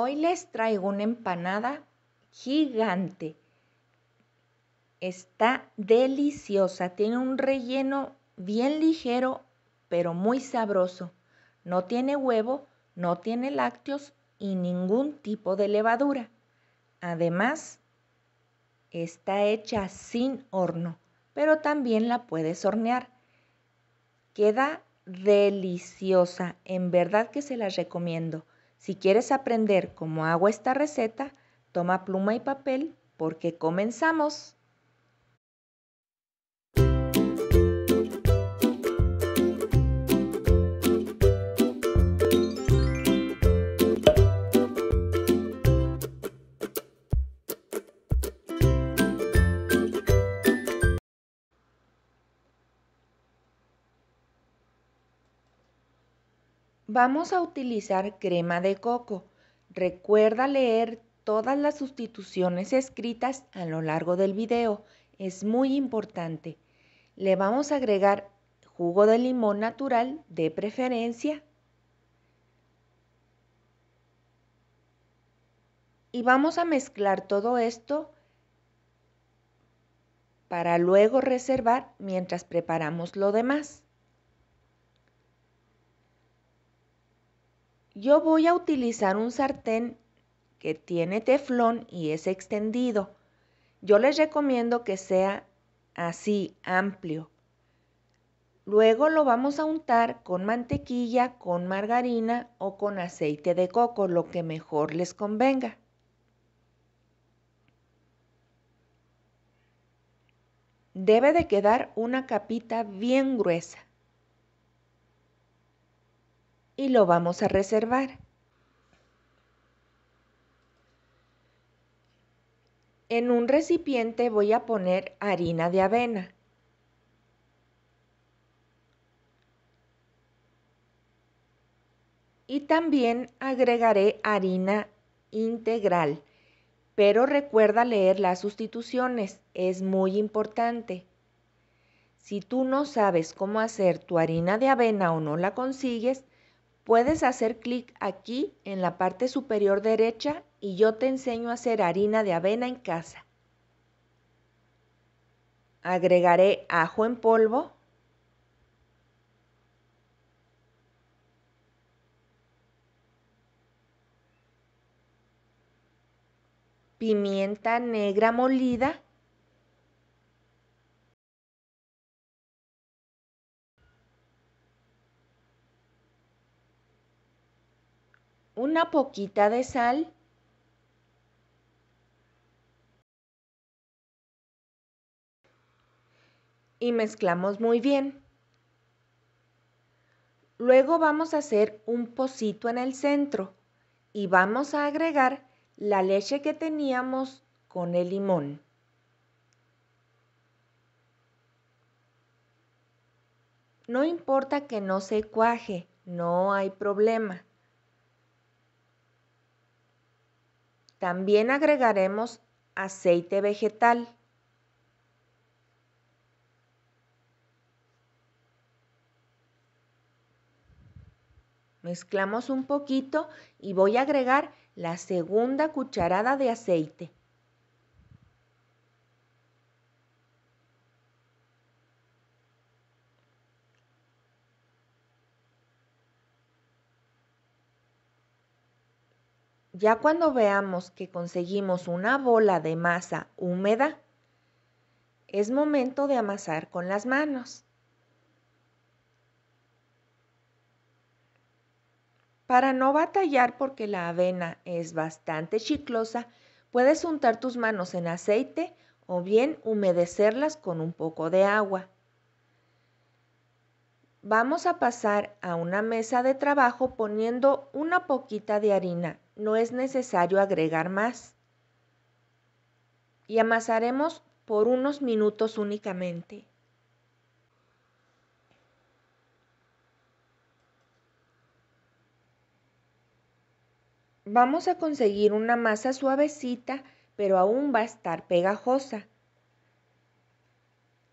Hoy les traigo una empanada gigante. Está deliciosa, tiene un relleno bien ligero, pero muy sabroso. No tiene huevo, no tiene lácteos y ningún tipo de levadura. Además, está hecha sin horno, pero también la puedes hornear. Queda deliciosa, en verdad que se las recomiendo. Si quieres aprender cómo hago esta receta, toma pluma y papel porque comenzamos. Vamos a utilizar crema de coco. Recuerda leer todas las sustituciones escritas a lo largo del video. Es muy importante. Le vamos a agregar jugo de limón natural de preferencia. Y vamos a mezclar todo esto para luego reservar mientras preparamos lo demás. Yo voy a utilizar un sartén que tiene teflón y es extendido. Yo les recomiendo que sea así, amplio. Luego lo vamos a untar con mantequilla, con margarina o con aceite de coco, lo que mejor les convenga. Debe de quedar una capita bien gruesa y lo vamos a reservar. En un recipiente voy a poner harina de avena. Y también agregaré harina integral, pero recuerda leer las sustituciones, es muy importante. Si tú no sabes cómo hacer tu harina de avena o no la consigues, Puedes hacer clic aquí en la parte superior derecha y yo te enseño a hacer harina de avena en casa. Agregaré ajo en polvo. Pimienta negra molida. una poquita de sal y mezclamos muy bien. Luego vamos a hacer un pocito en el centro y vamos a agregar la leche que teníamos con el limón. No importa que no se cuaje, no hay problema. También agregaremos aceite vegetal. Mezclamos un poquito y voy a agregar la segunda cucharada de aceite. Ya cuando veamos que conseguimos una bola de masa húmeda, es momento de amasar con las manos. Para no batallar porque la avena es bastante chiclosa, puedes untar tus manos en aceite o bien humedecerlas con un poco de agua. Vamos a pasar a una mesa de trabajo poniendo una poquita de harina. No es necesario agregar más. Y amasaremos por unos minutos únicamente. Vamos a conseguir una masa suavecita, pero aún va a estar pegajosa.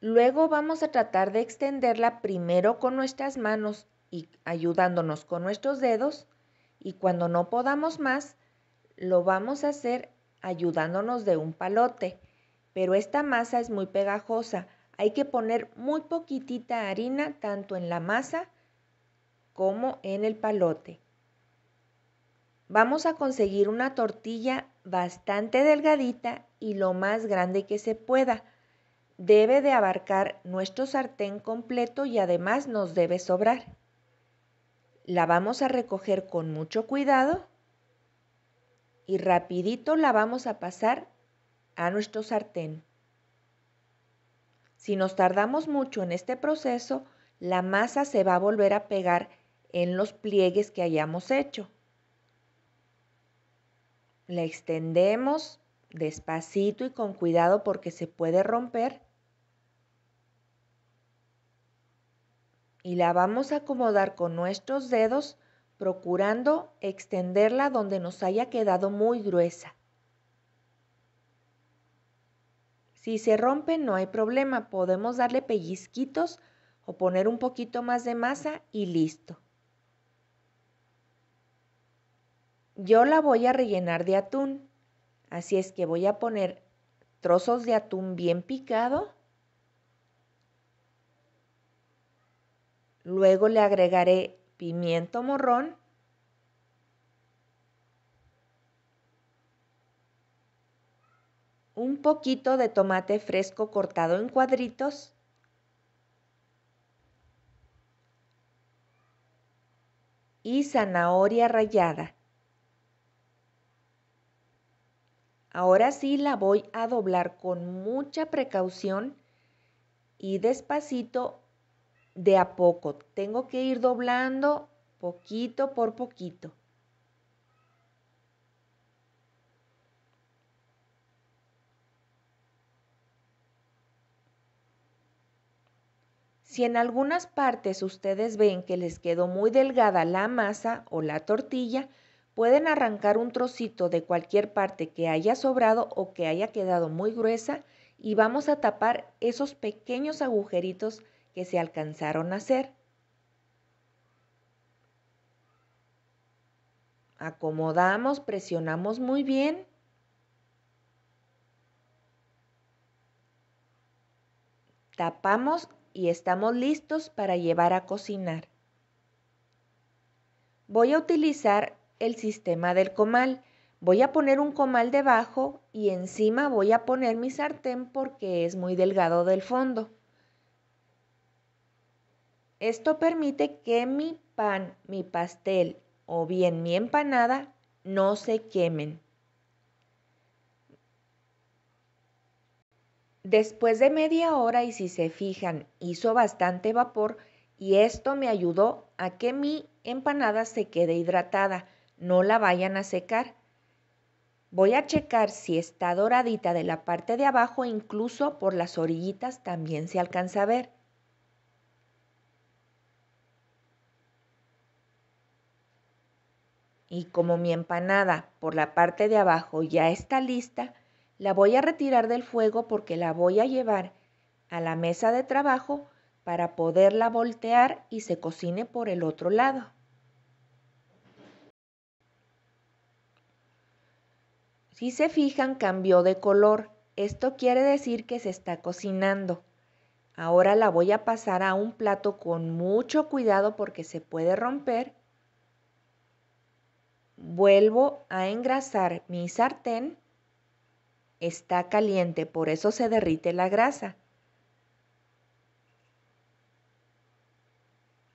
Luego vamos a tratar de extenderla primero con nuestras manos y ayudándonos con nuestros dedos y cuando no podamos más, lo vamos a hacer ayudándonos de un palote. Pero esta masa es muy pegajosa, hay que poner muy poquitita harina tanto en la masa como en el palote. Vamos a conseguir una tortilla bastante delgadita y lo más grande que se pueda debe de abarcar nuestro sartén completo y además nos debe sobrar. La vamos a recoger con mucho cuidado y rapidito la vamos a pasar a nuestro sartén. Si nos tardamos mucho en este proceso, la masa se va a volver a pegar en los pliegues que hayamos hecho. La extendemos despacito y con cuidado porque se puede romper y la vamos a acomodar con nuestros dedos procurando extenderla donde nos haya quedado muy gruesa. Si se rompe no hay problema, podemos darle pellizquitos o poner un poquito más de masa y listo. Yo la voy a rellenar de atún, así es que voy a poner trozos de atún bien picado Luego le agregaré pimiento morrón. Un poquito de tomate fresco cortado en cuadritos. Y zanahoria rallada. Ahora sí la voy a doblar con mucha precaución y despacito de a poco. Tengo que ir doblando poquito por poquito. Si en algunas partes ustedes ven que les quedó muy delgada la masa o la tortilla, pueden arrancar un trocito de cualquier parte que haya sobrado o que haya quedado muy gruesa y vamos a tapar esos pequeños agujeritos que se alcanzaron a hacer. Acomodamos, presionamos muy bien. Tapamos y estamos listos para llevar a cocinar. Voy a utilizar el sistema del comal. Voy a poner un comal debajo y encima voy a poner mi sartén porque es muy delgado del fondo. Esto permite que mi pan, mi pastel o bien mi empanada no se quemen. Después de media hora y si se fijan, hizo bastante vapor y esto me ayudó a que mi empanada se quede hidratada, no la vayan a secar. Voy a checar si está doradita de la parte de abajo, incluso por las orillitas también se alcanza a ver. Y como mi empanada por la parte de abajo ya está lista, la voy a retirar del fuego porque la voy a llevar a la mesa de trabajo para poderla voltear y se cocine por el otro lado. Si se fijan, cambió de color. Esto quiere decir que se está cocinando. Ahora la voy a pasar a un plato con mucho cuidado porque se puede romper Vuelvo a engrasar mi sartén. Está caliente, por eso se derrite la grasa.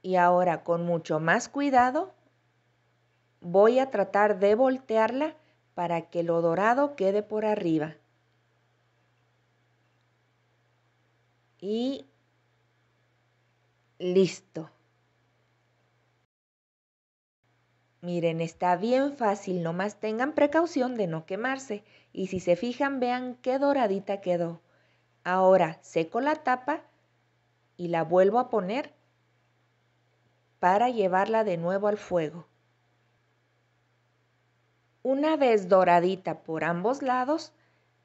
Y ahora con mucho más cuidado voy a tratar de voltearla para que lo dorado quede por arriba. Y listo. Miren, está bien fácil, nomás tengan precaución de no quemarse y si se fijan vean qué doradita quedó. Ahora seco la tapa y la vuelvo a poner para llevarla de nuevo al fuego. Una vez doradita por ambos lados,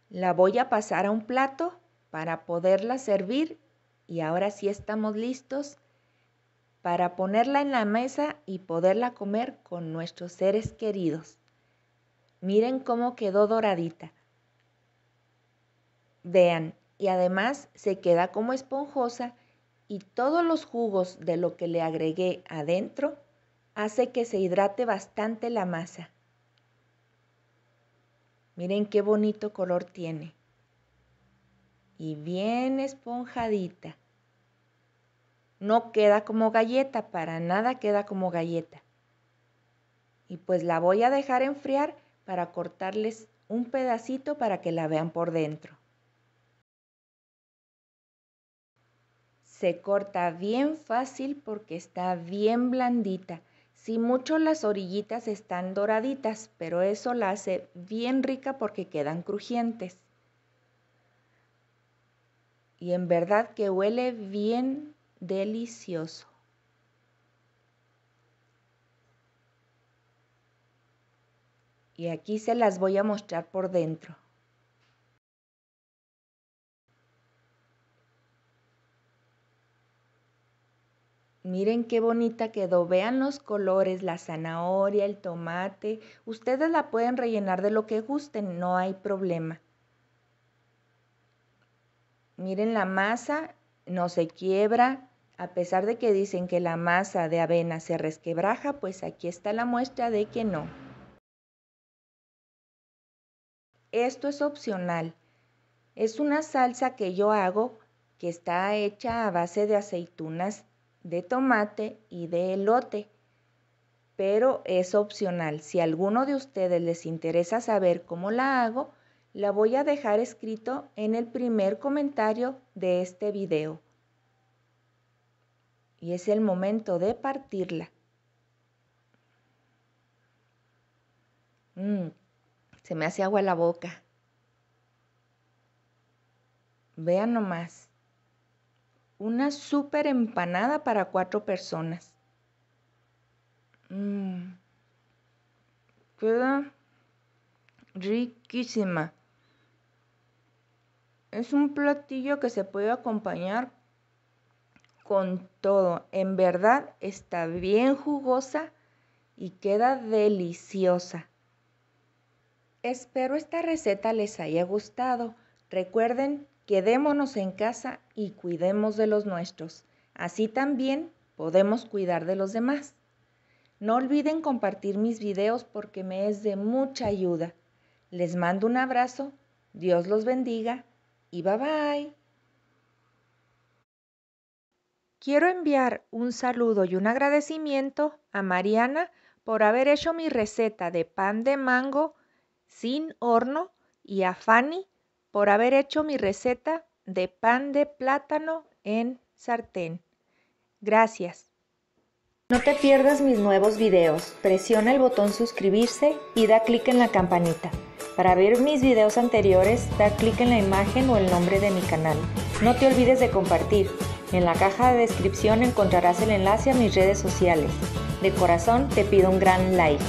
la voy a pasar a un plato para poderla servir y ahora sí estamos listos para ponerla en la mesa y poderla comer con nuestros seres queridos. Miren cómo quedó doradita. Vean, y además se queda como esponjosa y todos los jugos de lo que le agregué adentro hace que se hidrate bastante la masa. Miren qué bonito color tiene. Y bien esponjadita. No queda como galleta, para nada queda como galleta. Y pues la voy a dejar enfriar para cortarles un pedacito para que la vean por dentro. Se corta bien fácil porque está bien blandita. Si sí, mucho las orillitas están doraditas, pero eso la hace bien rica porque quedan crujientes. Y en verdad que huele bien delicioso. Y aquí se las voy a mostrar por dentro. Miren qué bonita quedó. Vean los colores, la zanahoria, el tomate. Ustedes la pueden rellenar de lo que gusten, no hay problema. Miren la masa, no se quiebra, a pesar de que dicen que la masa de avena se resquebraja, pues aquí está la muestra de que no. Esto es opcional. Es una salsa que yo hago que está hecha a base de aceitunas, de tomate y de elote. Pero es opcional. Si a alguno de ustedes les interesa saber cómo la hago, la voy a dejar escrito en el primer comentario de este video y es el momento de partirla. Mm, se me hace agua la boca. Vean nomás. Una súper empanada para cuatro personas. Mm, queda riquísima. Es un platillo que se puede acompañar con todo. En verdad está bien jugosa y queda deliciosa. Espero esta receta les haya gustado. Recuerden, quedémonos en casa y cuidemos de los nuestros. Así también podemos cuidar de los demás. No olviden compartir mis videos porque me es de mucha ayuda. Les mando un abrazo, Dios los bendiga y bye bye. Quiero enviar un saludo y un agradecimiento a Mariana por haber hecho mi receta de pan de mango sin horno y a Fanny por haber hecho mi receta de pan de plátano en sartén. Gracias. No te pierdas mis nuevos videos. Presiona el botón suscribirse y da clic en la campanita. Para ver mis videos anteriores, da clic en la imagen o el nombre de mi canal. No te olvides de compartir. En la caja de descripción encontrarás el enlace a mis redes sociales. De corazón te pido un gran like.